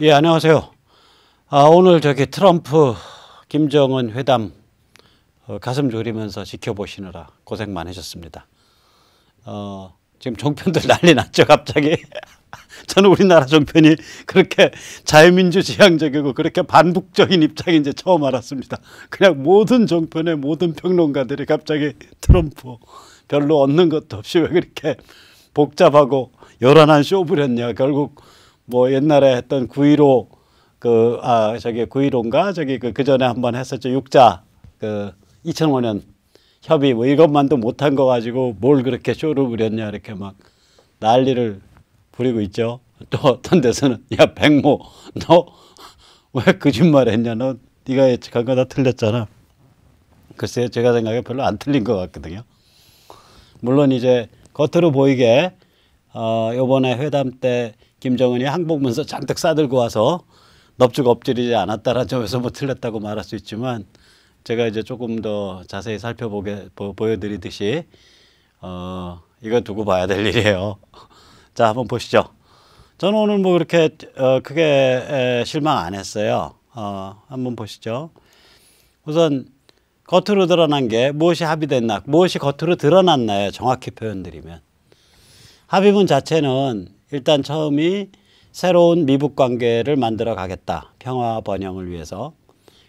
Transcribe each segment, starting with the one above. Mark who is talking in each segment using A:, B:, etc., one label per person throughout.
A: 예, 안녕하세요. 아, 오늘 저기 트럼프 김정은 회담 어, 가슴 졸이면서 지켜보시느라 고생 많으셨습니다. 어, 지금 종편들 난리 났죠, 갑자기. 저는 우리나라 종편이 그렇게 자유민주 지향적이고 그렇게 반북적인 입장인 지 처음 알았습니다. 그냥 모든 종편의 모든 평론가들이 갑자기 트럼프 별로 얻는 것도 없이 왜 그렇게 복잡하고 요란한 쇼부렸냐 결국 뭐 옛날에 했던 구이로 그 아 저기 구이론가 저기 그, 그 전에 한번 했었죠 육자 그 2005년 협의 뭐 이것만도 못한 거 가지고 뭘 그렇게 쇼를 부렸냐 이렇게 막 난리를 부리고 있죠. 또 어떤 데서는 야 백모 너 왜 거짓말했냐 너 네가 예측한 거 다 틀렸잖아. 글쎄요 제가 생각에 별로 안 틀린 것 같거든요. 물론 이제 겉으로 보이게 어 요번에 회담 때 김정은이 항복 문서 잔뜩 싸들고 와서 넙죽 엎드리지 않았다라는 점에서 뭐 틀렸다고 말할 수 있지만 제가 이제 조금 더 자세히 살펴보게 보, 보여드리듯이 어 이거 두고 봐야 될 일이에요. 자 한번 보시죠. 저는 오늘 뭐 그렇게 어, 크게 에, 실망 안 했어요. 어, 한번 보시죠. 우선 겉으로 드러난 게 무엇이 합의됐나, 무엇이 겉으로 드러났나요? 정확히 표현드리면 합의문 자체는 일단 처음이 새로운 미북 관계를 만들어 가겠다. 평화 번영을 위해서.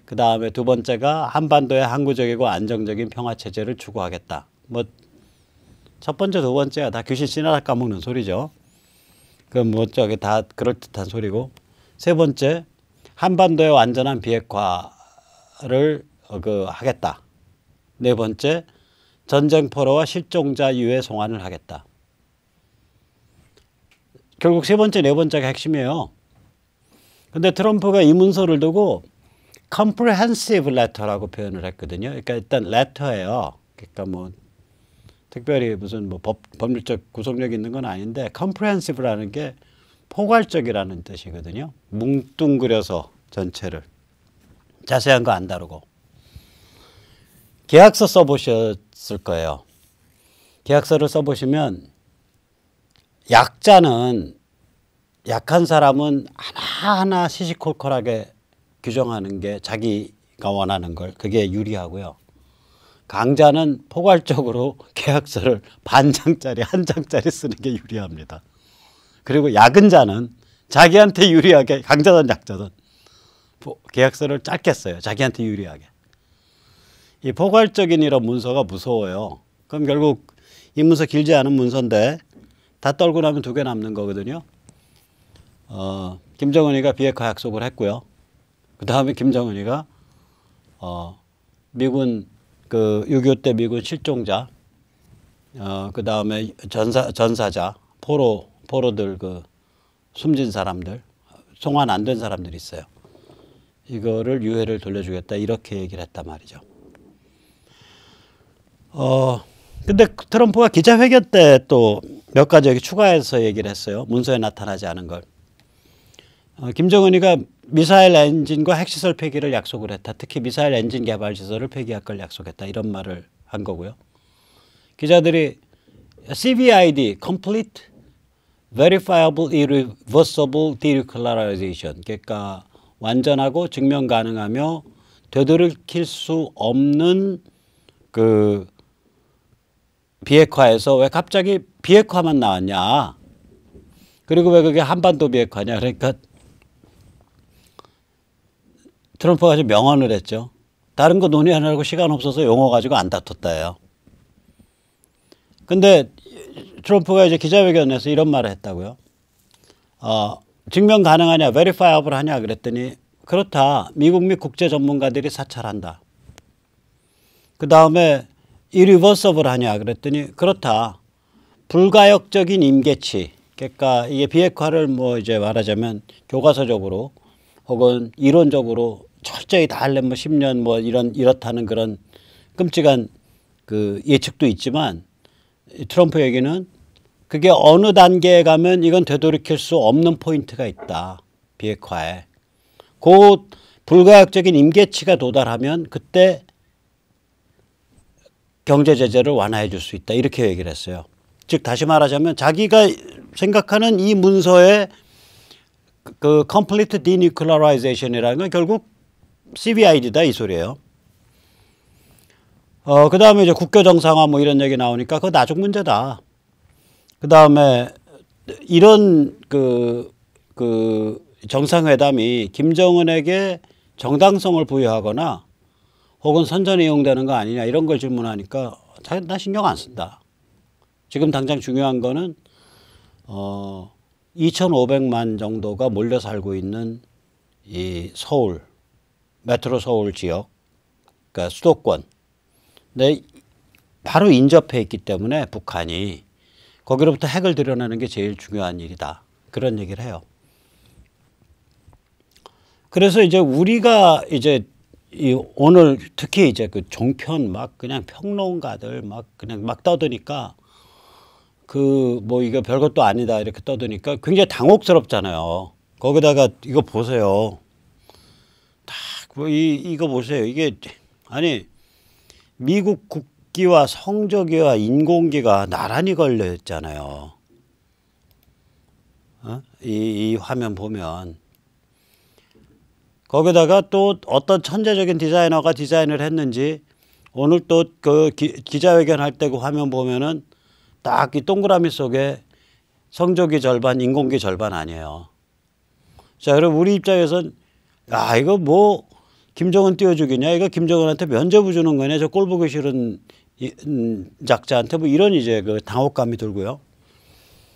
A: 그 다음에 두 번째가 한반도의 항구적이고 안정적인 평화 체제를 추구하겠다. 뭐 첫 번째 두번째가다 귀신 씨나라 까먹는 소리죠. 그 뭐 저기 다 그럴 듯한 소리고 세 번째 한반도의 완전한 비핵화를 어, 그 하겠다. 네 번째 전쟁 포로와 실종자 유해 송환을 하겠다. 결국 세 번째, 네 번째가 핵심이에요. 근데 트럼프가 이 문서를 두고 comprehensive letter라고 표현을 했거든요. 그러니까 일단 letter예요. 그러니까 뭐 특별히 무슨 뭐 법, 법률적 구속력이 있는 건 아닌데 comprehensive라는 게 포괄적이라는 뜻이거든요. 뭉뚱그려서 전체를 자세한 거 안 다루고 계약서 써보셨을 거예요. 계약서를 써보시면 약자는 약한 사람은 하나하나 시시콜콜하게 규정하는 게 자기가 원하는 걸 그게 유리하고요. 강자는 포괄적으로 계약서를 반 장짜리 한 장짜리 쓰는 게 유리합니다. 그리고 약은 자는 자기한테 유리하게 강자든 약자든 계약서를 짧게 써요. 자기한테 유리하게. 이 포괄적인 이런 문서가 무서워요. 그럼 결국 이 문서 길지 않은 문서인데 다 떨고 나면 두 개 남는 거거든요. 어, 김정은이가 비핵화 약속을 했고요. 그 다음에 김정은이가 어, 미군 그6.25 때 미군 실종자, 어, 그 다음에 전사 전사자, 포로 포로들 그 숨진 사람들, 송환 안 된 사람들이 있어요. 이거를 유해를 돌려주겠다 이렇게 얘기를 했단 말이죠. 어. 근데 트럼프가 기자회견 때 또 몇 가지 여기 추가해서 얘기를 했어요. 문서에 나타나지 않은 걸. 어, 김정은이가 미사일 엔진과 핵시설 폐기를 약속을 했다. 특히 미사일 엔진 개발 시설을 폐기할 걸 약속했다. 이런 말을 한 거고요. 기자들이 CVID, Complete Verifiable Irreversible Denuclearization. 그러니까 완전하고 증명 가능하며 되돌이수 없는 그 비핵화에서 왜 갑자기 비핵화만 나왔냐. 그리고 왜 그게 한반도 비핵화냐. 그러니까 트럼프가 아주 명언을 했죠. 다른 거 논의하느라고 시간 없어서 용어 가지고 안 다퉜다예요. 근데 트럼프가 이제 기자회견에서 이런 말을 했다고요. 어, 증명 가능하냐, verifiable 하냐 그랬더니 그렇다. 미국 및 국제 전문가들이 사찰한다. 그 다음에 이리버서블 하냐 그랬더니 그렇다. 불가역적인 임계치. 그러니까 이게 비핵화를 뭐 이제 말하자면 교과서적으로 혹은 이론적으로 철저히 다 하려면 10년 뭐, 뭐 이런 이렇다는 그런 끔찍한 그 예측도 있지만 트럼프 얘기는 그게 어느 단계에 가면 이건 되돌이킬 수 없는 포인트가 있다. 비핵화에. 곧 불가역적인 임계치가 도달하면 그때 경제 제재를 완화해 줄 수 있다 이렇게 얘기를 했어요. 즉 다시 말하자면 자기가 생각하는 이 문서에 그 complete denuclearization이라는 건 결국 CVID다 이 소리예요. 어, 그 다음에 이제 국교 정상화 뭐 이런 얘기 나오니까 그거 나중 문제다. 그 다음에 이런 그, 그 정상회담이 김정은에게 정당성을 부여하거나 혹은 선전에 이용되는 거 아니냐 이런 걸 질문하니까 나 신경 안 쓴다. 지금 당장 중요한 거는 어 2,500만 정도가 몰려 살고 있는 이 서울 메트로 서울 지역 그러니까 수도권 내 바로 인접해 있기 때문에 북한이 거기로부터 핵을 드러내는게 제일 중요한 일이다. 그런 얘기를 해요. 그래서 이제 우리가 이제 이 오늘 특히 이제 그 종편 막 그냥 평론가들 막 그냥 막 떠드니까 그 뭐 이거 별것도 아니다 이렇게 떠드니까 굉장히 당혹스럽잖아요. 거기다가 이거 보세요. 딱뭐이 이거 보세요. 이게 아니 미국 국기와 성적기와 인공기가 나란히 걸려 있잖아요. 어? 이, 이 화면 보면 거기다가 또 어떤 천재적인 디자이너가 디자인을 했는지 오늘 또 그 기자회견 할때 그 화면 보면은 딱 이 동그라미 속에 성조기 절반, 인공기 절반 아니에요. 자, 여러분, 우리 입장에선 야, 이거 뭐 김정은 띄워주기냐? 이거 김정은한테 면접을 주는 거냐? 저 꼴보기 싫은 이, 음, 작자한테 뭐 이런 이제 그 당혹감이 들고요.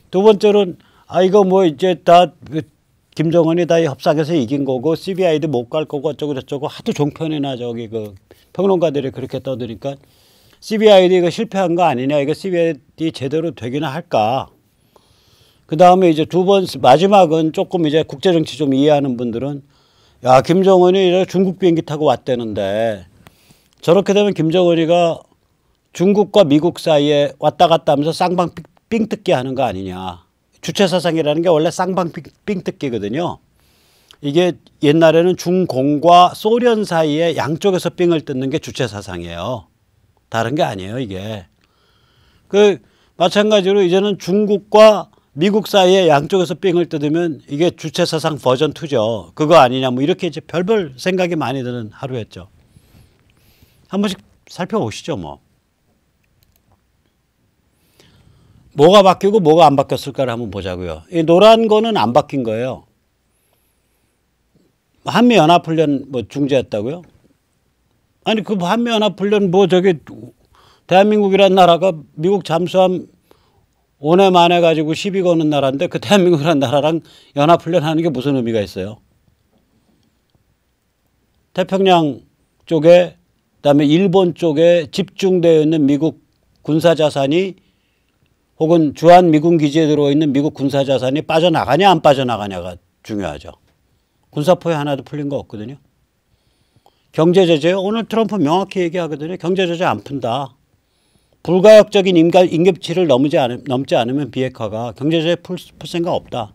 A: 두 번째로는 아, 이거 뭐 이제 다 김정은이 다 협상에서 이긴 거고 CBI도 못 갈 거고 어쩌고 저쩌고 하도 종편이나 저기 그 평론가들이 그렇게 떠드니까 CBI도 이거 실패한 거 아니냐 이거 CBI 제대로 되기나 할까 그 다음에 이제 두 번 마지막은 조금 이제 국제정치 좀 이해하는 분들은 야 김정은이 중국 비행기 타고 왔대는데 저렇게 되면 김정은이가 중국과 미국 사이에 왔다 갔다 하면서 쌍방 삥뜯게 하는 거 아니냐 주체 사상이라는 게 원래 쌍방빙뜯기거든요 이게 옛날에는 중공과 소련 사이에 양쪽에서 빙을 뜯는 게 주체 사상이에요. 다른 게 아니에요, 이게. 그 마찬가지로 이제는 중국과 미국 사이에 양쪽에서 빙을 뜯으면 이게 주체 사상 버전 2죠. 그거 아니냐 뭐 이렇게 이제 별별 생각이 많이 드는 하루였죠. 한 번씩 살펴보시죠, 뭐. 뭐가 바뀌고 뭐가 안 바뀌었을까를 한번 보자고요. 이 노란 거는 안 바뀐 거예요. 한미 연합 훈련 뭐 중재했다고요? 아니 그 한미 연합 훈련 뭐 저기 대한민국이란 나라가 미국 잠수함 오해 만에 가지고 시비 거는 나라인데 그 대한민국이란 나라랑 연합 훈련하는 게 무슨 의미가 있어요? 태평양 쪽에 그다음에 일본 쪽에 집중되어 있는 미국 군사 자산이 혹은 주한 미군 기지에 들어있는 미국 군사 자산이 빠져나가냐 안 빠져나가냐가 중요하죠. 군사 포에 하나도 풀린 거 없거든요. 경제 제재 오늘 트럼프 명확히 얘기하거든요. 경제 제재 안 푼다. 불가역적인 임가, 임금치를 넘지, 않, 넘지 않으면 비핵화가 경제 제재 풀, 풀 생각 없다.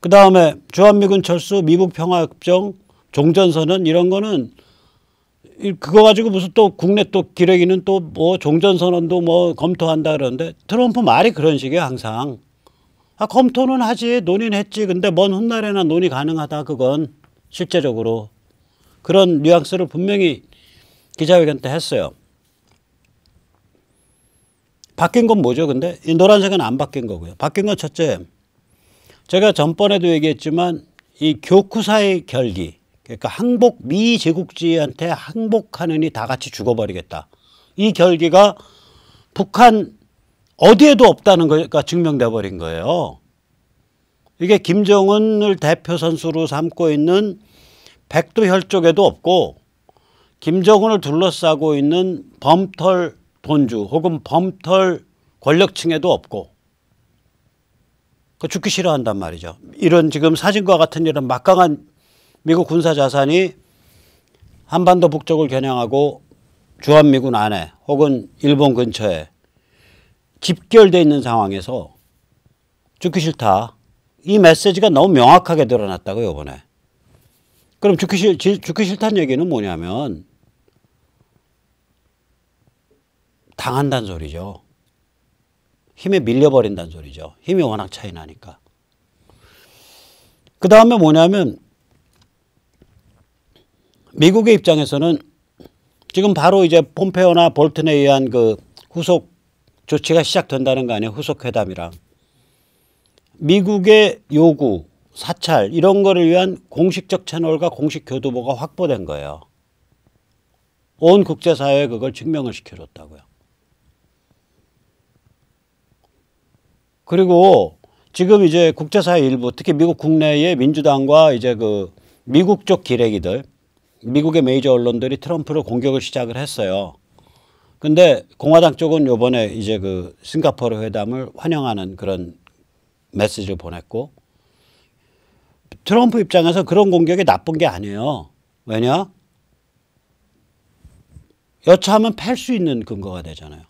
A: 그 다음에 주한미군 철수, 미국 평화협정, 종전선언 이런 거는 그거 가지고 무슨 또 국내 또 기레기는 또 뭐 종전선언도 뭐 검토한다 그러는데 트럼프 말이 그런 식이에요 항상. 아 검토는 하지 논의는 했지 근데 먼 훗날에나 논의 가능하다 그건 실제적으로 그런 뉘앙스를 분명히 기자회견 때 했어요. 바뀐 건 뭐죠 근데? 이 노란색은 안 바뀐 거고요. 바뀐 건 첫째 제가 전번에도 얘기했지만 이 교쿠사의 결기 그러니까 항복 미 제국주의한테 항복하느니 다 같이 죽어버리겠다. 이 결기가 북한 어디에도 없다는 거가 증명돼 버린 거예요. 이게 김정은을 대표 선수로 삼고 있는 백두 혈쪽에도 없고 김정은을 둘러싸고 있는 범털 돈주 혹은 범털 권력층에도 없고 그 죽기 싫어한단 말이죠. 이런 지금 사진과 같은 이런 막강한 미국 군사 자산이 한반도 북쪽을 겨냥하고 주한미군 안에 혹은 일본 근처에 집결되어 있는 상황에서 죽기 싫다. 이 메시지가 너무 명확하게 드러났다고 요번에. 그럼 죽기, 싫, 죽기 싫다는 얘기는 뭐냐면 당한다는 소리죠. 힘에 밀려버린다는 소리죠. 힘이 워낙 차이 나니까. 그 다음에 뭐냐면 미국의 입장에서는 지금 바로 이제 폼페오나 볼튼에 의한 그 후속 조치가 시작된다는 거 아니에요. 후속 회담이랑. 미국의 요구, 사찰 이런 거를 위한 공식적 채널과 공식 교두보가 확보된 거예요. 온 국제사회에 그걸 증명을 시켜줬다고요. 그리고 지금 이제 국제사회 일부 특히 미국 국내의 민주당과 이제 그 미국 쪽 기레기들 미국의 메이저 언론들이 트럼프를 공격을 시작을 했어요. 근데 공화당 쪽은 요번에 이제 그 싱가포르 회담을 환영하는 그런 메시지를 보냈고 트럼프 입장에서 그런 공격이 나쁜 게 아니에요. 왜냐? 여차하면 팔 수 있는 근거가 되잖아요.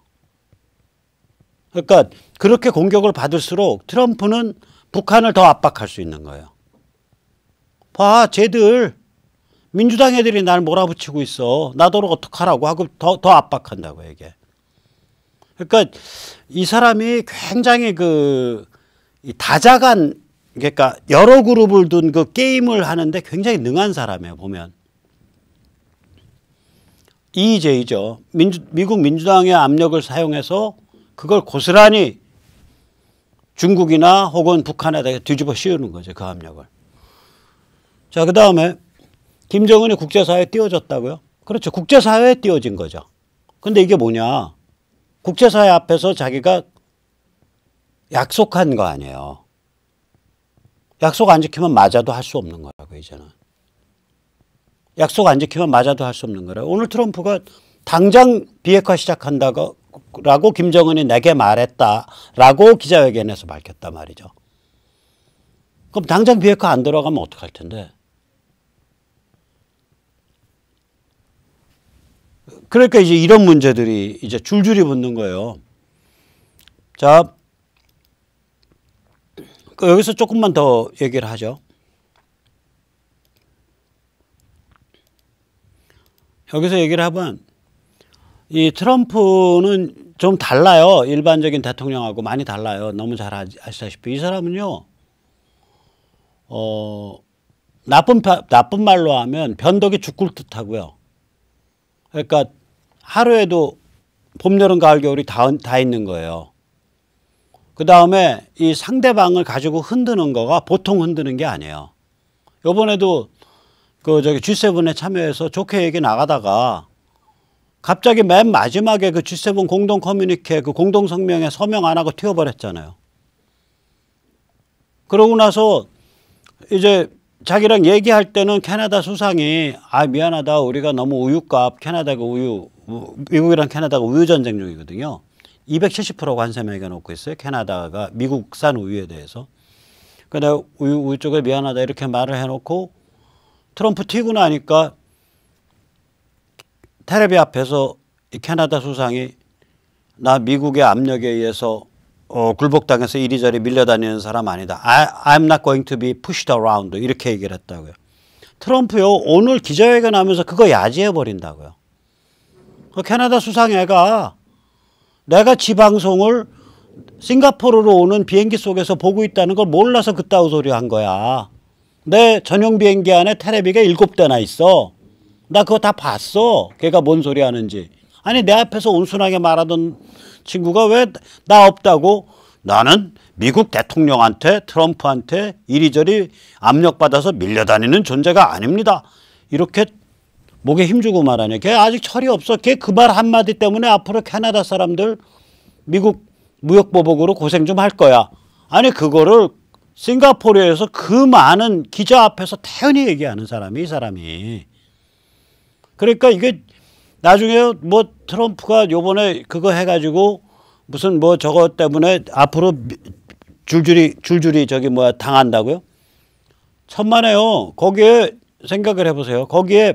A: 그러니까 그렇게 공격을 받을수록 트럼프는 북한을 더 압박할 수 있는 거예요. 봐, 쟤들 민주당 애들이 날 몰아붙이고 있어. 나도 어떡하라고 하고 더, 더 압박한다고, 이게. 그러니까 이 사람이 굉장히 그, 다자간, 그러니까 여러 그룹을 둔 그 게임을 하는데 굉장히 능한 사람이에요, 보면. 이의제이죠. 민주, 미국 민주당의 압력을 사용해서 그걸 고스란히 중국이나 혹은 북한에다가 뒤집어 씌우는 거죠. 그 압력을. 자, 그 다음에 김정은이 국제사회에 띄워졌다고요? 그렇죠. 국제사회에 띄워진 거죠. 근데 이게 뭐냐. 국제사회 앞에서 자기가 약속한 거 아니에요. 약속 안 지키면 맞아도 할 수 없는 거라고, 이제는. 약속 안 지키면 맞아도 할 수 없는 거라 오늘 트럼프가 당장 비핵화 시작한다고 김정은이 내게 말했다라고 기자회견에서 밝혔단 말이죠. 그럼 당장 비핵화 안 들어가면 어떡할 텐데? 그러니까 이제 이런 문제들이 이제 줄줄이 붙는 거예요. 자, 그 여기서 조금만 더 얘기를 하죠. 여기서 얘기를 하면 이 트럼프는 좀 달라요. 일반적인 대통령하고 많이 달라요. 너무 잘 아, 아시다시피 이 사람은요. 어 나쁜 나쁜 말로 하면 변덕이 죽을 듯하고요. 그러니까 하루에도 봄, 여름, 가을, 겨울이 다, 다 있는 거예요. 그 다음에 이 상대방을 가지고 흔드는 거가 보통 흔드는 게 아니에요. 요번에도 그 저기 G7에 참여해서 좋게 얘기 나가다가 갑자기 맨 마지막에 그 G7 공동 커뮤니케 그 공동 성명에 서명 안 하고 튀어버렸잖아요. 그러고 나서 이제 자기랑 얘기할 때는 캐나다 수상이 아 미안하다 우리가 너무 우유값 캐나다가 우유 미국이랑 캐나다가 우유 전쟁 중이거든요. 270% 관세 매겨 놓고 있어요. 캐나다가 미국산 우유에 대해서. 근데 그러니까 우유, 우유 쪽에 미안하다 이렇게 말을 해놓고 트럼프 튀고 나니까 테레비 앞에서 캐나다 수상이 나 미국의 압력에 의해서 어, 굴복당해서 이리저리 밀려다니는 사람 아니다. I, 아, I'm not going to be pushed around. 이렇게 얘기를 했다고요. 트럼프요, 오늘 기자회견 하면서 그거 야지해버린다고요. 그 캐나다 수상애가 내가 지방송을 싱가포르로 오는 비행기 속에서 보고 있다는 걸 몰라서 그따위 소리 한 거야. 내 전용 비행기 안에 테레비가 일곱 대나 있어. 나 그거 다 봤어. 걔가 뭔 소리 하는지. 아니 내 앞에서 온순하게 말하던 친구가 왜 나 없다고 나는 미국 대통령한테 트럼프한테 이리저리 압력받아서 밀려다니는 존재가 아닙니다. 이렇게 목에 힘주고 말하냐. 걔 아직 철이 없어. 걔 그 말 한마디 때문에 앞으로 캐나다 사람들 미국 무역보복으로 고생 좀 할 거야. 아니 그거를 싱가포르에서 그 많은 기자 앞에서 태연히 얘기하는 사람이 이 사람이. 그러니까 이게 나중에 뭐 트럼프가 요번에 그거 해가지고 무슨 뭐 저거 때문에 앞으로 줄줄이 줄줄이 저기 뭐야 당한다고요? 천만에요. 거기에 생각을 해보세요. 거기에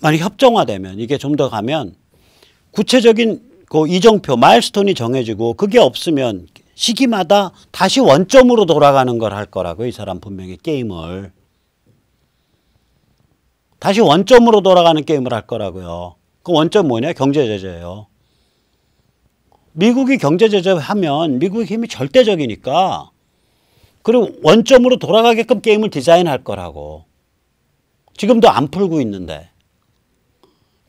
A: 만약 협정화되면 이게 좀 더 가면 구체적인 그 이정표 마일스톤이 정해지고 그게 없으면 시기마다 다시 원점으로 돌아가는 걸 할 거라고 이 사람 분명히 게임을 다시 원점으로 돌아가는 게임을 할 거라고요. 그 원점 뭐냐? 경제 제재예요. 미국이 경제 제재하면 미국의 힘이 절대적이니까 그리고 원점으로 돌아가게끔 게임을 디자인할 거라고. 지금도 안 풀고 있는데.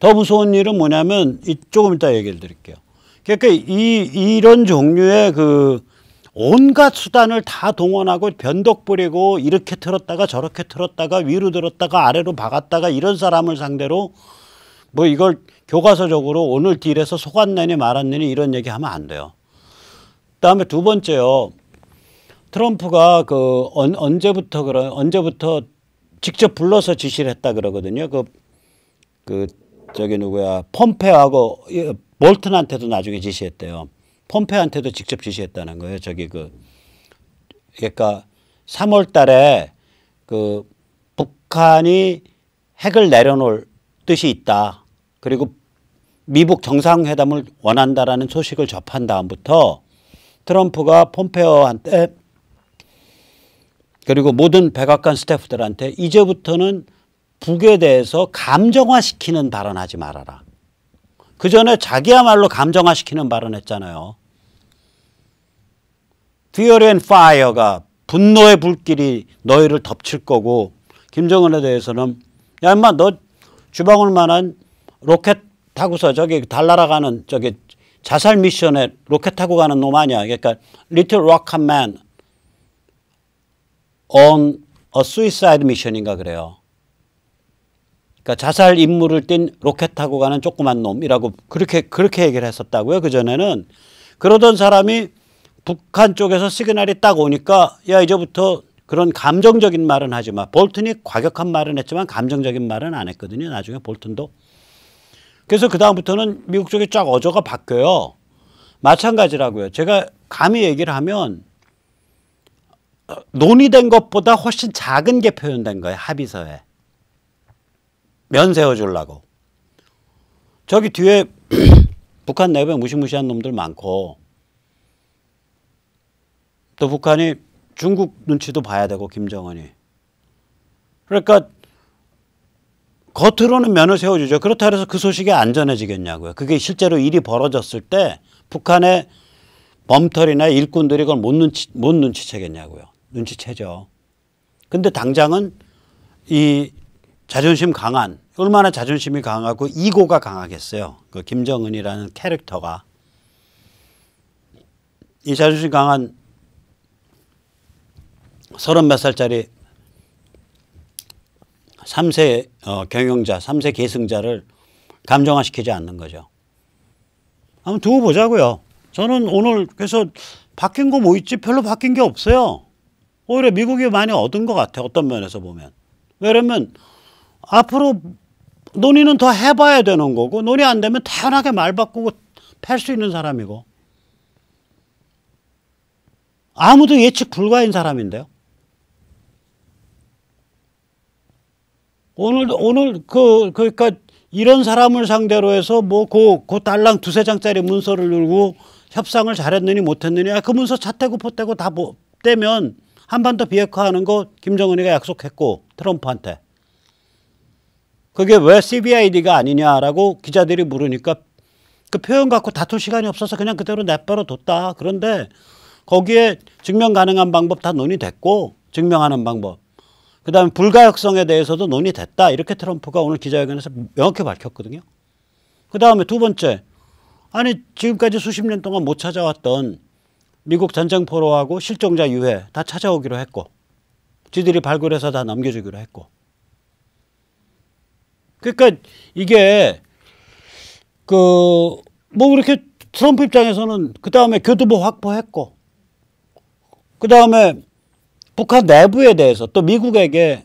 A: 더 무서운 일은 뭐냐면 이 조금 이따 얘기를 드릴게요. 그러니까 이 이런 종류의 그 온갖 수단을 다 동원하고 변덕 부리고 이렇게 틀었다가 저렇게 틀었다가 위로 들었다가 아래로 박았다가 이런 사람을 상대로 뭐 이걸 교과서적으로 오늘 딜에서 속았느니 말았느니 이런 얘기 하면 안 돼요. 그다음에 두 번째요. 트럼프가 그 언, 언제부터 그런 언제부터 직접 불러서 지시를 했다 그러거든요. 그, 그 저기 누구야 폼페하고 몰튼한테도 나중에 지시했대요. 폼페한테도 직접 지시했다는 거예요. 저기 그 그러니까 3월 달에 그 북한이 핵을 내려놓을 뜻이 있다. 그리고 미북 정상회담을 원한다라는 소식을 접한 다음부터 트럼프가 폼페어한테 그리고 모든 백악관 스태프들한테 이제부터는 북에 대해서 감정화시키는 발언하지 말아라. 그 전에 자기야말로 감정화시키는 발언했잖아요. Fear and Fire가 분노의 불길이 너희를 덮칠 거고 김정은에 대해서는 야 인마 너 주방울 만한 로켓 타고서 저기 달나라가는 저기 자살 미션에 로켓 타고 가는 놈 아니야. 그러니까 Little Rocket Man on a Suicide Mission인가 그래요. 그러니까 자살 임무를 띤 로켓하고 가는 조그만 놈이라고 그렇게 그렇게 얘기를 했었다고요. 그 전에는 그러던 사람이 북한 쪽에서 시그널이 딱 오니까 야 이제부터 그런 감정적인 말은 하지 마. 볼튼이 과격한 말은 했지만 감정적인 말은 안 했거든요. 나중에 볼튼도. 그래서 그 다음부터는 미국 쪽에 쫙 어조가 바뀌어요. 마찬가지라고요. 제가 감히 얘기를 하면 논의된 것보다 훨씬 작은 게 표현된 거예요. 합의서에. 면 세워주려고. 저기 뒤에 북한 내부에 무시무시한 놈들 많고 또 북한이 중국 눈치도 봐야 되고 김정은이. 그러니까 겉으로는 면을 세워주죠. 그렇다 해서 그 소식이 안전해지겠냐고요. 그게 실제로 일이 벌어졌을 때 북한의 범털이나 일꾼들이 그걸 못 눈치, 못 눈치채겠냐고요. 눈치채죠. 근데 당장은 이 자존심 강한 얼마나 자존심이 강하고 이고가 강하겠어요. 그 김정은이라는 캐릭터가 이 자존심 강한 서른 몇 살짜리 3세 어, 경영자, 3세 계승자를 감정화시키지 않는 거죠. 한번 두고 보자고요. 저는 오늘 그래서 바뀐 거 뭐 있지? 별로 바뀐 게 없어요. 오히려 미국이 많이 얻은 것 같아요. 어떤 면에서 보면. 왜냐면 앞으로 논의는 더 해봐야 되는 거고 논의 안 되면 태연하게 말 바꾸고 팰 수 있는 사람이고 아무도 예측 불가인 사람인데요. 오늘 오늘 그 그러니까 이런 사람을 상대로 해서 뭐그 그딸랑 두세 장짜리 문서를 들고 협상을 잘했느니 못했느냐 아, 그 문서 차태고 포태고 다 뭐, 떼면 한반도 비핵화하는 거 김정은이가 약속했고 트럼프한테 그게 왜 CBID가 아니냐라고 기자들이 물으니까 그 표현 갖고 다툴 시간이 없어서 그냥 그대로 내버려 뒀다. 그런데 거기에 증명 가능한 방법 다 논의됐고 증명하는 방법. 그다음에 불가역성에 대해서도 논의됐다. 이렇게 트럼프가 오늘 기자회견에서 명확히 밝혔거든요. 그다음에 두 번째. 아니 지금까지 수십 년 동안 못 찾아왔던 미국 전쟁 포로하고 실종자 유해 다 찾아오기로 했고 지들이 발굴해서 다 넘겨주기로 했고 그러니까 이게 그 뭐 그렇게 트럼프 입장에서는 그 다음에 교두보 확보했고 그 다음에 북한 내부에 대해서 또 미국에게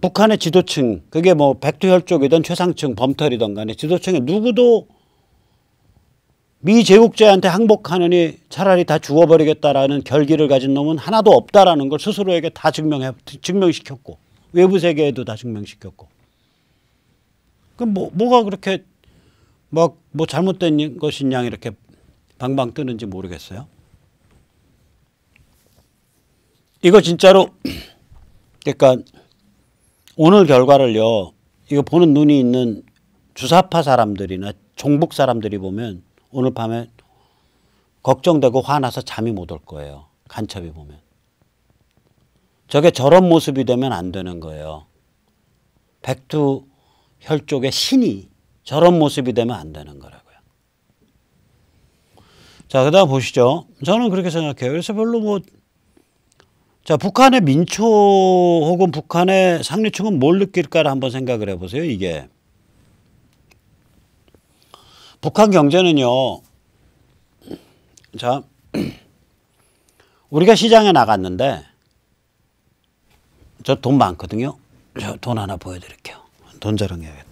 A: 북한의 지도층 그게 뭐 백두혈 쪽이든 최상층 범털이든 간에 지도층에 누구도 미 제국자한테 항복하느니 차라리 다 죽어버리겠다라는 결기를 가진 놈은 하나도 없다라는 걸 스스로에게 다 증명해 증명시켰고 외부 세계에도 다 증명시켰고 그 뭐, 뭐가 그렇게 막 뭐 잘못된 것인 양 이렇게 방방 뜨는지 모르겠어요. 이거 진짜로 그러니까 오늘 결과를요. 이거 보는 눈이 있는 주사파 사람들이나 종북 사람들이 보면 오늘 밤에 걱정되고 화나서 잠이 못 올 거예요. 간첩이 보면. 저게 저런 모습이 되면 안 되는 거예요. 백투 혈족의 신이 저런 모습이 되면 안 되는 거라고요. 자, 그 다음 보시죠. 저는 그렇게 생각해요. 그래서 별로 뭐, 자, 북한의 민초 혹은 북한의 상류층은 뭘 느낄까를 한번 생각을 해보세요, 이게. 북한 경제는요, 자, 우리가 시장에 나갔는데, 저 돈 많거든요. 저 돈 하나 보여드릴게요. 돈 자랑해야겠다.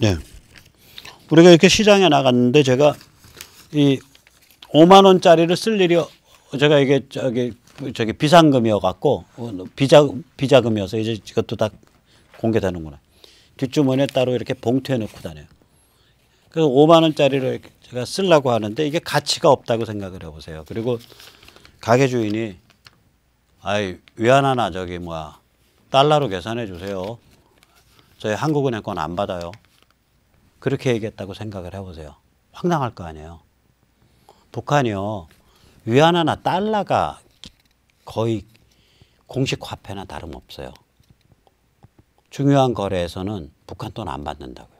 A: 네. 우리가 이렇게 시장에 나갔는데 제가 이 5만 원짜리를 쓸 일이 제가 이게 저기 저기 비상금이어 갖고 어, 비자 비자금이어서 이제 이것도 다 공개되는구나. 뒷주머니에 따로 이렇게 봉투에 넣고 다녀요. 그래서 5만 원짜리를 제가 쓰려고 하는데 이게 가치가 없다고 생각을 해보세요. 그리고 가게 주인이 아이 위안 하나 저기 뭐야 달러로 계산해 주세요. 저희 한국은행 건안 받아요. 그렇게 얘기했다고 생각을 해보세요. 황당할 거 아니에요. 북한이요 위안 하나 달러가 거의 공식 화폐나 다름없어요. 중요한 거래에서는 북한 돈 안 받는다고요.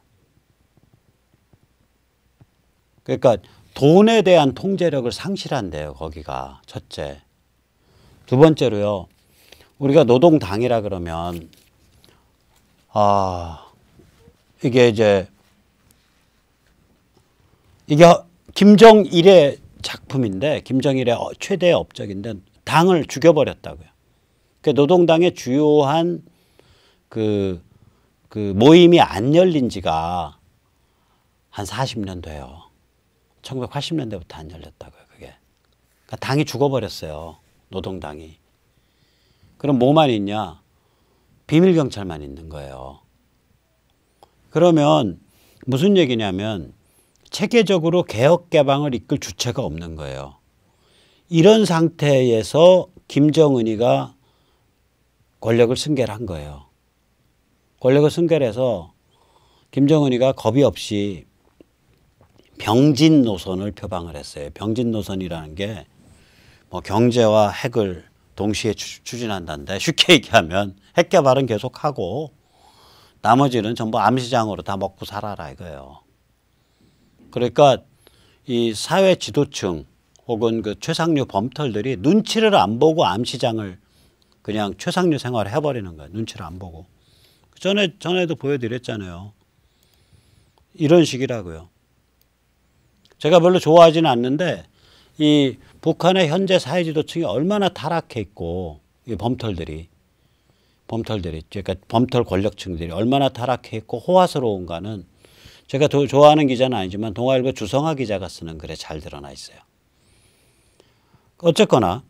A: 그러니까 돈에 대한 통제력을 상실한대요, 거기가. 첫째. 두 번째로요. 우리가 노동당이라 그러면 아 이게 이제 이게 김정일의 작품인데 김정일의 최대 업적인데 당을 죽여버렸다고요. 그 노동당의 주요한 그, 그 모임이 안 열린 지가 한 40년 돼요. 1980년대부터 안 열렸다고요, 그게. 그러니까 당이 죽어버렸어요. 노동당이. 그럼 뭐만 있냐? 비밀경찰만 있는 거예요. 그러면 무슨 얘기냐면 체계적으로 개혁개방을 이끌 주체가 없는 거예요. 이런 상태에서 김정은이가 권력을 승계한 를 거예요. 권력을 승계해서 를 김정은이가 겁이 없이 병진 노선을 표방을 했어요. 병진 노선이라는 게뭐 경제와 핵을 동시에 추진한다는데 쉽게 얘기하면 핵 개발은 계속하고 나머지는 전부 암시장으로 다 먹고 살아라 이거예요. 그러니까 이 사회 지도층 혹은 그 최상류 범털들이 눈치를 안 보고 암시장을 그냥 최상류 생활을 해버리는 거예요. 눈치를 안 보고. 그 전에, 전에도 보여드렸잖아요. 이런 식이라고요. 제가 별로 좋아하지는 않는데 이 북한의 현재 사회지도층이 얼마나 타락해 있고 이 범털들이 범털들이 그러니까 범털 권력층들이 얼마나 타락해 있고 호화스러운가는 제가 더 좋아하는 기자는 아니지만 동아일보 주성아 기자가 쓰는 글에 잘 드러나 있어요. 어쨌거나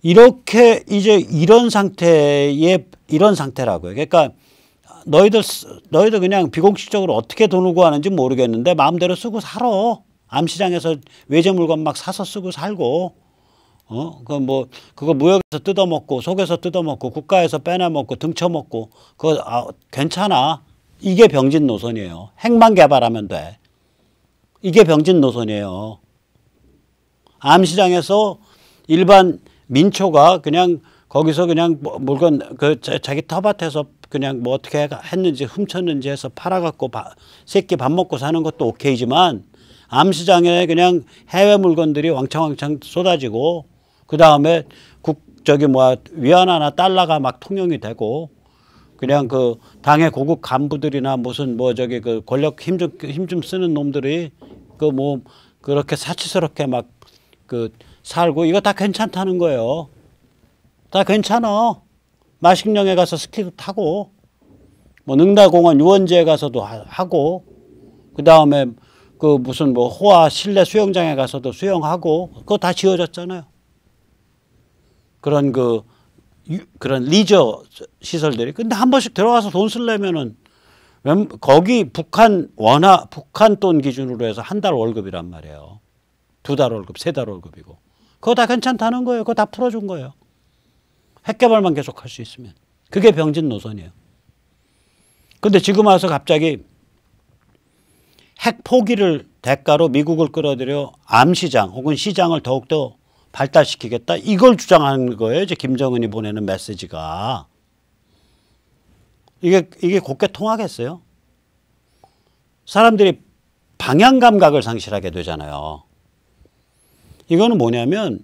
A: 이렇게 이제 이런 상태의 이런 상태라고요. 그러니까 너희들 너희들 그냥 비공식적으로 어떻게 돈을 구하는지 모르겠는데 마음대로 쓰고 살아. 암시장에서 외제 물건 막 사서 쓰고 살고 어? 그 뭐 그거 무역에서 뜯어먹고 속에서 뜯어먹고 국가에서 빼내먹고 등쳐먹고 그거 아, 괜찮아. 이게 병진 노선이에요. 핵만 개발하면 돼. 이게 병진 노선이에요. 암시장에서 일반 민초가 그냥 거기서 그냥 뭐, 물건 그 자기 터밭에서 그냥 뭐 어떻게 했는지 훔쳤는지 해서 팔아갖고 바, 새끼 밥 먹고 사는 것도 오케이지만 암시장에 그냥 해외 물건들이 왕창왕창 쏟아지고 그 다음에 국 저기 뭐야 위안화나 달러가 막 통용이 되고 그냥 그 당의 고급 간부들이나 무슨 뭐 저기 그 권력 힘 좀 힘 좀 쓰는 놈들이 그 뭐 그렇게 사치스럽게 막 그 살고 이거 다 괜찮다는 거예요. 다 괜찮아. 마식령에 가서 스키도 타고 뭐 능다공원 유원지에 가서도 하고 그 다음에 그 무슨 뭐 호화 실내 수영장에 가서도 수영하고 그거 다 지어졌잖아요. 그런 그 그런 리저 시설들이 근데 한 번씩 들어가서 돈 쓰려면은 거기 북한 원화 북한 돈 기준으로 해서 한 달 월급이란 말이에요. 두 달 월급, 세 달 월급이고 그거 다 괜찮다는 거예요. 그거 다 풀어준 거예요. 핵개발만 계속할 수 있으면 그게 병진 노선이에요. 근데 지금 와서 갑자기 핵 포기를 대가로 미국을 끌어들여 암시장 혹은 시장을 더욱더 발달시키겠다 이걸 주장하는 거예요. 이제 김정은이 보내는 메시지가 이게 이게 곱게 통하겠어요? 사람들이 방향 감각을 상실하게 되잖아요. 이거는 뭐냐면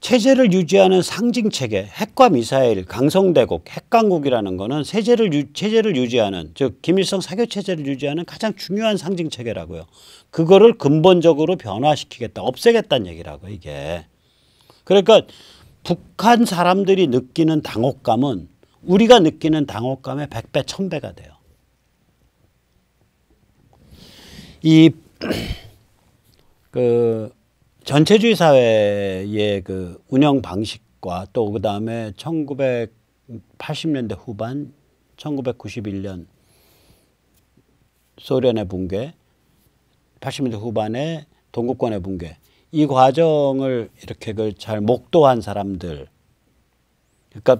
A: 체제를 유지하는 상징 체계, 핵과 미사일, 강성대국, 핵강국이라는 것은 세제를 유, 체제를 유지하는 즉 김일성 사교 체제를 유지하는 가장 중요한 상징 체계라고요. 그거를 근본적으로 변화시키겠다, 없애겠다는 얘기라고 요 이게. 그러니까 북한 사람들이 느끼는 당혹감은 우리가 느끼는 당혹감의 1 0 0배1 0 0 0배가 돼요. 이그 전체주의 사회의 그 운영 방식과 또 그다음에 1980년대 후반 1991년 소련의 붕괴 80년대 후반에 동구권의 붕괴 이 과정을 이렇게 그잘 목도한 사람들 그러니까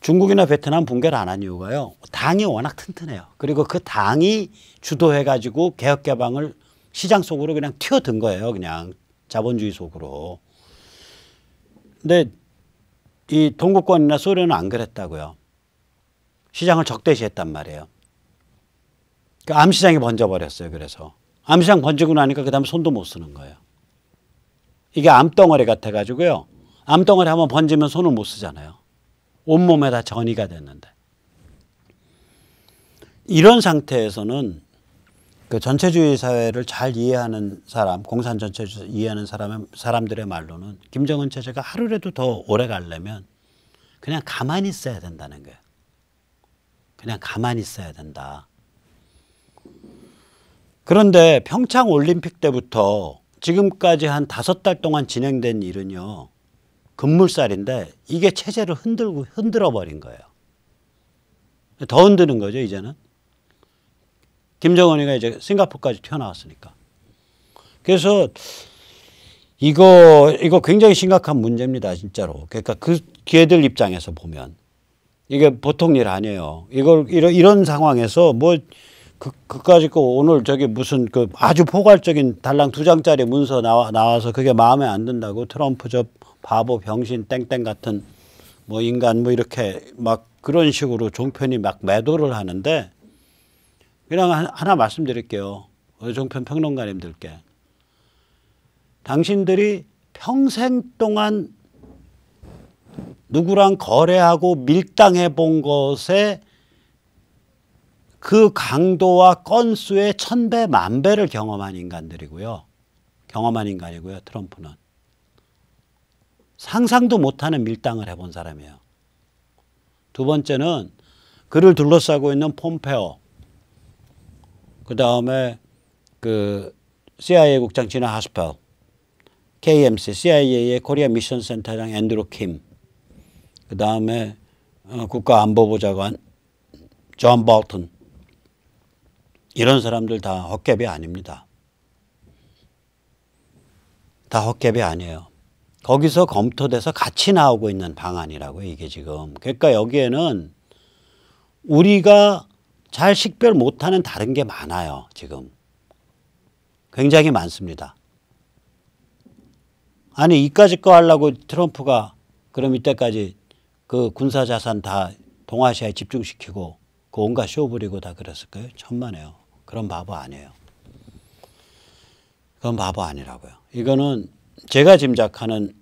A: 중국이나 베트남 붕괴를 안 한 이유가요 당이 워낙 튼튼해요 그리고 그 당이 주도해 가지고 개혁 개방을 시장 속으로 그냥 튀어든 거예요 그냥 자본주의 속으로. 근데 이 동구권이나 소련은 안 그랬다고요. 시장을 적대시했단 말이에요. 그 암시장이 번져버렸어요. 그래서 암시장 번지고 나니까 그 다음 에 손도 못 쓰는 거예요. 이게 암덩어리 같아가지고요. 암덩어리 한번 번지면 손을 못 쓰잖아요. 온몸에 다 전이가 됐는데. 이런 상태에서는 그 전체주의 사회를 잘 이해하는 사람, 공산 전체주의 이해하는 사람 사람들의 말로는 김정은 체제가 하루라도 더 오래 가려면 그냥 가만히 있어야 된다는 거예요. 그냥 가만히 있어야 된다. 그런데 평창 올림픽 때부터 지금까지 한 다섯 달 동안 진행된 일은요. 급물살인데 이게 체제를 흔들고 흔들어 버린 거예요. 더 흔드는 거죠, 이제는. 김정은이가 이제 싱가포르까지 튀어나왔으니까. 그래서 이거 이거 굉장히 심각한 문제입니다, 진짜로. 그러니까 그기회들 입장에서 보면 이게 보통 일 아니에요. 이걸 이런 이런 상황에서 뭐 그, 그까지 그 오늘 저기 무슨 그 아주 포괄적인 달랑 두 장짜리 문서 나와, 나와서 그게 마음에 안 든다고 트럼프 저 바보 병신 땡땡 같은 뭐 인간 뭐 이렇게 막 그런 식으로 종편이 막 매도를 하는데 그냥 하나 말씀드릴게요. 종편 평론가님들께. 당신들이 평생 동안 누구랑 거래하고 밀당해 본 것에 그 강도와 건수의 천배, 만배를 경험한 인간들이고요. 경험한 인간이고요, 트럼프는. 상상도 못하는 밀당을 해본 사람이에요. 두 번째는 그를 둘러싸고 있는 폼페오. 그 다음에 그 CIA 국장 지나 하스펠, KMC, CIA의 코리아 미션 센터장 앤드루 킴, 그 다음에 어, 국가안보보좌관 존 볼튼 이런 사람들 다 헛개비 아닙니다. 다 헛개비 아니에요. 거기서 검토돼서 같이 나오고 있는 방안이라고 이게 지금. 그러니까 여기에는 우리가 잘 식별 못하는 다른 게 많아요. 지금 굉장히 많습니다. 아니 이까지 거 하려고 트럼프가 그럼 이때까지 그 군사 자산 다 동아시아에 집중시키고 그 온갖 쇼 부리고 다 그랬을까요? 천만에요. 그런 바보 아니에요. 그건 바보 아니라고요. 이거는 제가 짐작하는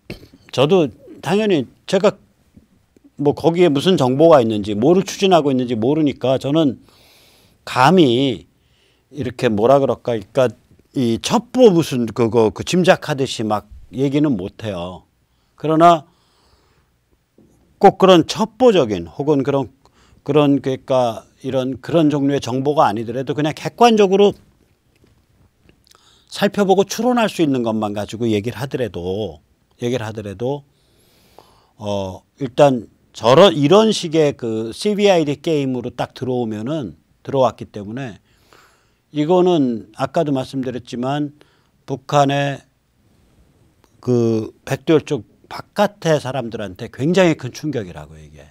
A: 저도 당연히 제가 뭐 거기에 무슨 정보가 있는지 뭐를 추진하고 있는지 모르니까 저는 감히 이렇게 뭐라 그럴까 그러니까 이 첩보 무슨 그거 그 짐작하듯이 막 얘기는 못 해요. 그러나 꼭 그런 첩보적인 혹은 그런 그런 그러니까 이런 그런 종류의 정보가 아니더라도 그냥 객관적으로 살펴보고 추론할 수 있는 것만 가지고 얘기를 하더라도 얘기를 하더라도 어 일단 저런 이런 식의 그 c v i d 게임으로 딱 들어오면은 들어왔기 때문에 이거는 아까도 말씀드렸지만 북한의 그 백두열 쪽 바깥의 사람들한테 굉장히 큰 충격이라고 이게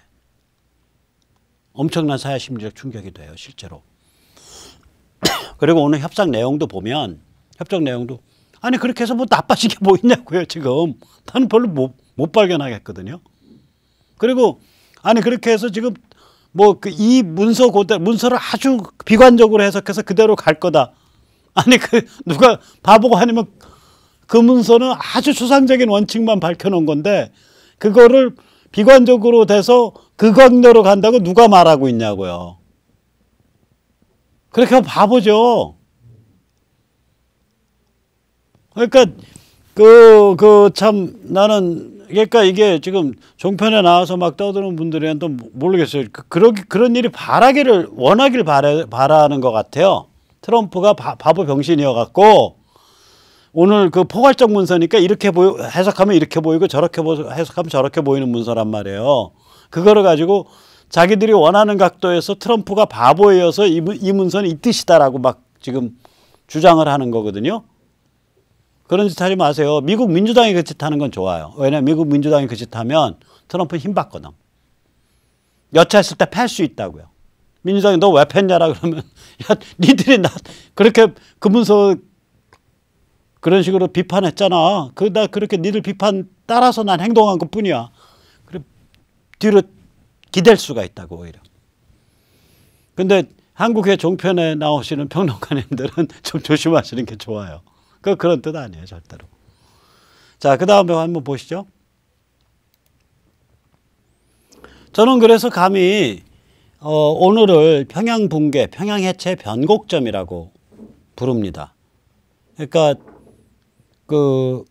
A: 엄청난 사회 심리적 충격이 돼요 실제로 그리고 오늘 협상 내용도 보면 협정 내용도 아니 그렇게 해서 뭐 나빠지게 뭐 있냐고요 지금 나는 별로 못, 못 발견하겠거든요 그리고 아니 그렇게 해서 지금 뭐 그 이 문서 고대 문서를 아주 비관적으로 해석해서 그대로 갈 거다. 아니 그 누가 바보가 아니면 그 문서는 아주 추상적인 원칙만 밝혀놓은 건데 그거를 비관적으로 돼서 그 강도로 간다고 누가 말하고 있냐고요. 그렇게 하면 바보죠. 그러니까 그 그 참 나는 그러니까 이게 지금 종편에 나와서 막 떠드는 분들은 또 모르겠어요. 그러, 그 그런 일이 바라기를 원하길 바라, 바라는 것 같아요. 트럼프가 바, 바보 병신이어갖고 오늘 그 포괄적 문서니까 이렇게 보여, 해석하면 이렇게 보이고 저렇게 보, 해석하면 저렇게 보이는 문서란 말이에요. 그거를 가지고 자기들이 원하는 각도에서 트럼프가 바보여서 이, 이 문서는 이 뜻이다라고 막 지금 주장을 하는 거거든요. 그런 짓 하지 마세요. 미국 민주당이 그 짓 하는 건 좋아요. 왜냐면 미국 민주당이 그 짓 하면 트럼프 힘 받거든. 여차했을 때 팰 수 있다고요. 민주당이 너 왜 팼냐라 그러면 야 니들이 나 그렇게 금문서 그런 식으로 비판했잖아. 그나 그렇게 니들 비판 따라서 난 행동한 것 뿐이야. 그래 뒤로 기댈 수가 있다고 오히려. 근데 한국의 종편에 나오시는 평론가님들은 좀 조심하시는 게 좋아요. 그 그런 뜻 아니에요, 절대로. 자, 그 다음에 한번 보시죠. 저는 그래서 감히 어, 오늘을 평양 붕괴, 평양 해체 변곡점이라고 부릅니다. 그러니까 그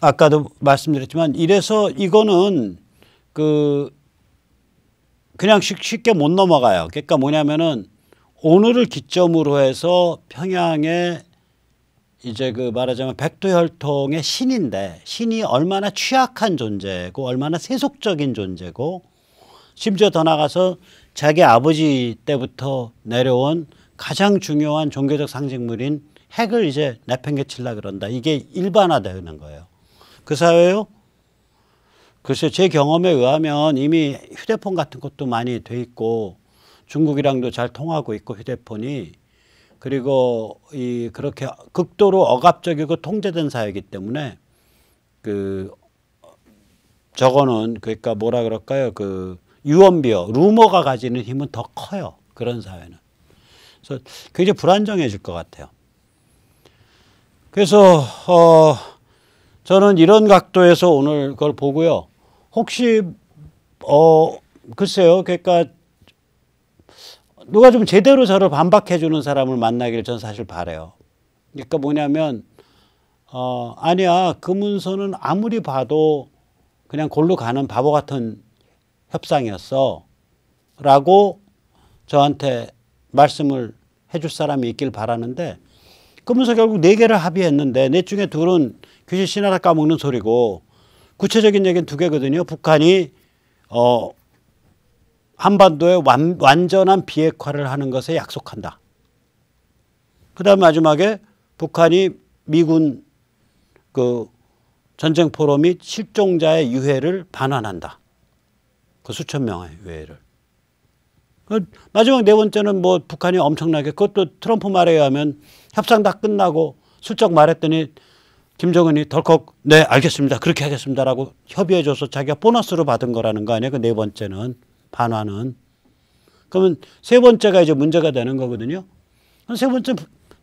A: 아까도 말씀드렸지만 이래서 이거는 그 그냥 쉽게 못 넘어가요. 그러니까 뭐냐면은 오늘을 기점으로 해서 평양의 이제 그 말하자면 백두혈통의 신인데 신이 얼마나 취약한 존재고 얼마나 세속적인 존재고 심지어 더 나가서 자기 아버지 때부터 내려온 가장 중요한 종교적 상징물인 핵을 이제 내팽개칠라 그런다. 이게 일반화되는 거예요. 그 사회요? 글쎄 제 경험에 의하면 이미 휴대폰 같은 것도 많이 돼 있고 중국이랑도 잘 통하고 있고 휴대폰이 그리고 이 그렇게 극도로 억압적이고 통제된 사회이기 때문에 그 저거는 그러니까 뭐라 그럴까요? 그 유언비어, 루머가 가지는 힘은 더 커요. 그런 사회는. 그래서 굉장히 불안정해질 것 같아요. 그래서 어 저는 이런 각도에서 오늘 그걸 보고요. 혹시 어 글쎄요. 그러니까 누가 좀 제대로 저를 반박해 주는 사람을 만나기를 전 사실 바래요. 그러니까 뭐냐면 어 아니야 금은선은 그 아무리 봐도 그냥 골로 가는 바보 같은 협상이었어라고 저한테 말씀을 해줄 사람이 있길 바라는데 그러서 결국 네 개를 합의했는데 넷 중에 둘은 규제 신하라 까먹는 소리고 구체적인 얘기는 두 개거든요. 북한이 어 한반도의 완, 완전한 비핵화를 하는 것에 약속한다. 그 다음 마지막에 북한이 미군 그 전쟁 포로 및 실종자의 유해를 반환한다. 그 수천 명의 유해를. 그 마지막 네 번째는 뭐 북한이 엄청나게 그것도 트럼프 말에 의하면 협상 다 끝나고 슬쩍 말했더니 김정은이 덜컥 네 알겠습니다 그렇게 하겠습니다라고 협의해줘서 자기가 보너스로 받은 거라는 거 아니에요 그 네 번째는 반환은. 그러면 세 번째가 이제 문제가 되는 거거든요. 세 번째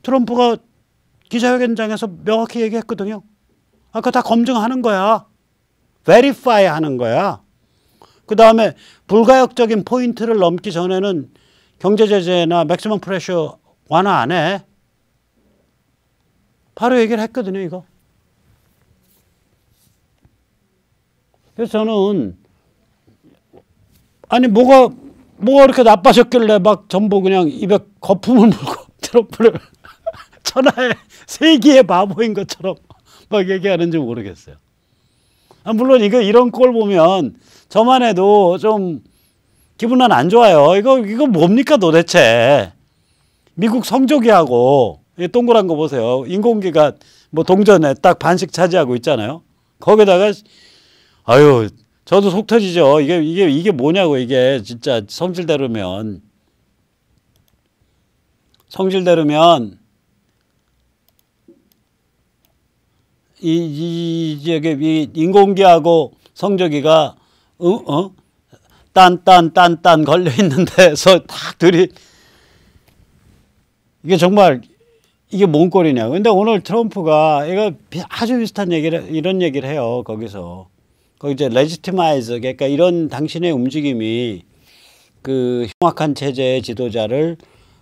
A: 트럼프가 기자회견장에서 명확히 얘기했거든요. 아, 그다 검증하는 거야. verify 하는 거야. 그 다음에 불가역적인 포인트를 넘기 전에는 경제제재나 맥시멈 프레셔 완화 안 해. 바로 얘기를 했거든요, 이거. 그래서 저는 아니 뭐가 뭐가 이렇게 나빠졌길래 막 전부 그냥 입에 거품을 물고 트러플을 천하의 세기의 바보인 것처럼 막 얘기하는지 모르겠어요. 아, 물론 이거 이런 꼴 보면 저만 해도 좀 기분 은안 좋아요. 이거 이거 뭡니까 도대체? 미국 성조기하고 이 동그란 거 보세요. 인공기가 뭐 동전에 딱 반씩 차지하고 있잖아요. 거기다가 아유 저도 속 터지죠. 이게 이게 이게 뭐냐고 이게 진짜 성질대로면 성질대로면 이, 이, 저기, 이, 인공기하고 성적이가, 어, 어? 딴, 딴, 딴, 딴 걸려있는 데서 딱 들이, 이게 정말, 이게 뭔 꼴이냐. 근데 오늘 트럼프가, 이거 아주 비슷한 얘기를, 이런 얘기를 해요, 거기서. 그 이제 레지티마이즈 그러니까 이런 당신의 움직임이 그 흉악한 체제의 지도자를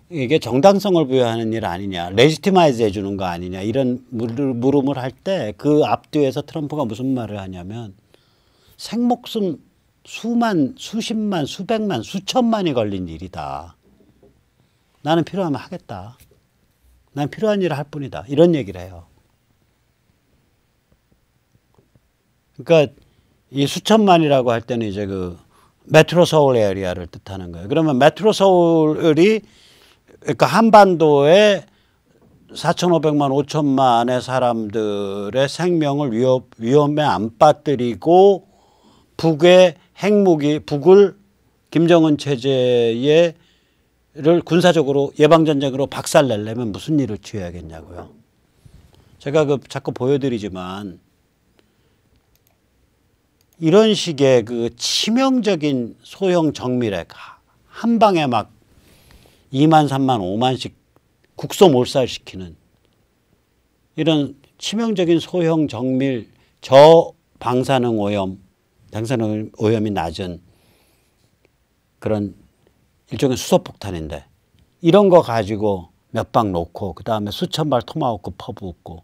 A: 이게 정당성을 부여하는 일 아니냐, 레지티마이즈 해주는 거 아니냐 이런 물음을 할 때 그 앞뒤에서 트럼프가 무슨 말을 하냐면 생목숨 수만, 수십만, 수백만, 수천만이 걸린 일이다. 나는 필요하면 하겠다. 난 필요한 일을 할 뿐이다. 이런 얘기를 해요. 그러니까 이 수천만이라고 할 때는 이제 그 메트로 서울 에리아를 뜻하는 거예요. 그러면 메트로 서울이 그러니까 한반도에 4,500만, 5천만의 사람들의 생명을 위협, 위험에 안 빠뜨리고 북의 핵무기, 북을 김정은 체제를 군사적으로 예방전쟁으로 박살내려면 무슨 일을 취해야겠냐고요. 제가 그 자꾸 보여드리지만 이런 식의 그 치명적인 소형 정밀핵 한 방에 막 2만, 3만, 5만씩 국소 몰살시키는 이런 치명적인 소형 정밀 저방사능 오염, 방사능 오염이 낮은 그런 일종의 수소폭탄인데 이런 거 가지고 몇 방 놓고 그 다음에 수천 발 토마호크 퍼부었고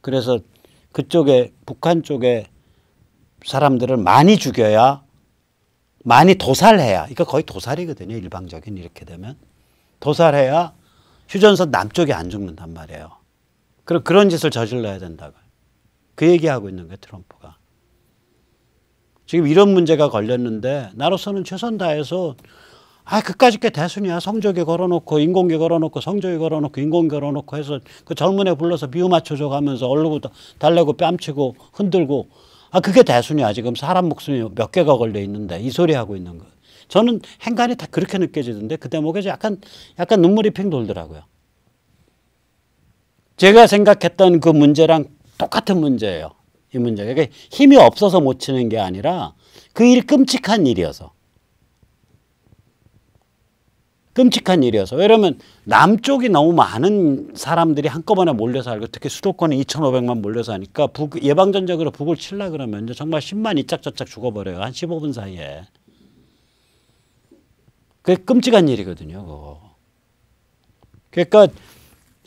A: 그래서 그쪽에 북한 쪽에 사람들을 많이 죽여야 많이 도살해야 그러니까 거의 도살이거든요 일방적인 이렇게 되면 도살해야 휴전선 남쪽이 안 죽는단 말이에요 그럼 그런 짓을 저질러야 된다고 그 얘기하고 있는 거예요 트럼프가 지금 이런 문제가 걸렸는데 나로서는 최선 다해서 아그까지게 대순이야 성적에 걸어놓고 인공기 걸어놓고 성적에 걸어놓고 인공기 걸어놓고 해서 그 젊은애 불러서 비유 맞춰줘 가면서 얼굴부터 달래고 뺨치고 흔들고 아 그게 대수냐 지금 사람 목숨이 몇 개가 걸려 있는데 이 소리 하고 있는 거. 저는 행간이 다 그렇게 느껴지던데 그 대목에서 약간 약간 눈물이 핑 돌더라고요. 제가 생각했던 그 문제랑 똑같은 문제예요. 이 문제가 그러니까 힘이 없어서 못 치는 게 아니라 그 일 끔찍한 일이어서. 끔찍한 일이어서 왜냐면 남쪽이 너무 많은 사람들이 한꺼번에 몰려서 알고 특히 수도권에 2,500만 몰려서 하니까 북 예방전적으로 북을 칠라 그러면 정말 10만 이짝저짝 죽어버려요 한 15분 사이에 그게 끔찍한 일이거든요 그거 그러니까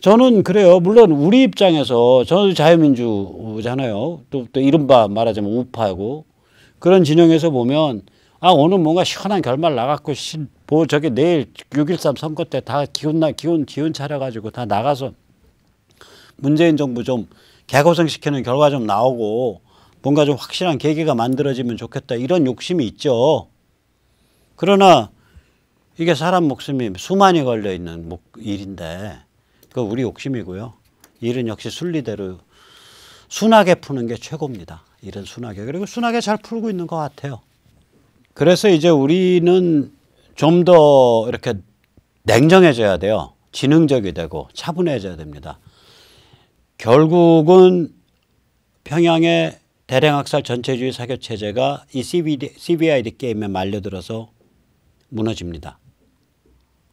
A: 저는 그래요. 물론 우리 입장에서 저는 자유민주잖아요. 또, 또 이른바 말하자면 우파고 그런 진영에서 보면 아 오늘 뭔가 시원한 결말 나갔고 뭐저기 내일 6.13 선거 때 다 기운 나 기운 기운 차려가지고 다 나가서 문재인 정부 좀 개고생시키는 결과 좀 나오고 뭔가 좀 확실한 계기가 만들어지면 좋겠다 이런 욕심이 있죠. 그러나 이게 사람 목숨이 수만이 걸려 있는 일인데 그 우리 욕심이고요. 일은 역시 순리대로 순하게 푸는 게 최고입니다. 이런 순하게 그리고 순하게 잘 풀고 있는 것 같아요. 그래서 이제 우리는 좀 더 이렇게 냉정해져야 돼요. 지능적이 되고 차분해져야 됩니다. 결국은 평양의 대량학살 전체주의 사교 체제가 이 CBD, CBID 게임에 말려들어서 무너집니다.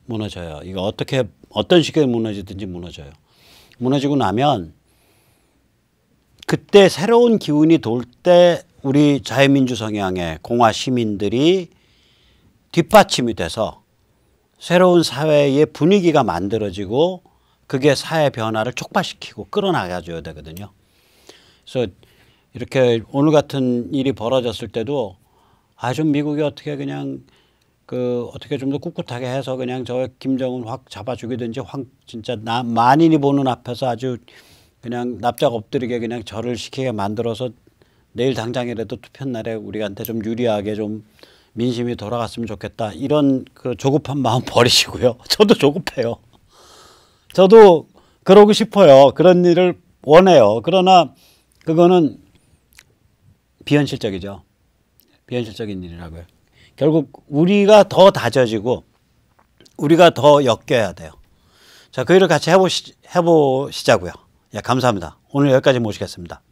A: 무너져요. 이거 어떻게 어떤 식의 무너지든지 무너져요. 무너지고 나면 그때 새로운 기운이 돌때 우리 자유민주 성향의 공화 시민들이 뒷받침이 돼서 새로운 사회의 분위기가 만들어지고 그게 사회 변화를 촉발시키고 끌어나가 줘야 되거든요. 그래서 이렇게 오늘 같은 일이 벌어졌을 때도 아좀 미국이 어떻게 그냥 그 어떻게 좀 더 꿋꿋하게 해서 그냥 저 김정은 확 잡아 주이든지확 진짜 나 만인이 보는 앞에서 아주 그냥 납작 엎드리게 그냥 절을 시키게 만들어서 내일 당장이라도 투표 날에 우리한테 좀 유리하게 좀 민심이 돌아갔으면 좋겠다 이런 그 조급한 마음 버리시고요. 저도 조급해요. 저도 그러고 싶어요. 그런 일을 원해요. 그러나 그거는 비현실적이죠. 비현실적인 일이라고요. 결국 우리가 더 다져지고 우리가 더 엮여야 돼요. 자, 그 일을 같이 해보시, 해보시자고요. 예, 감사합니다. 오늘 여기까지 모시겠습니다.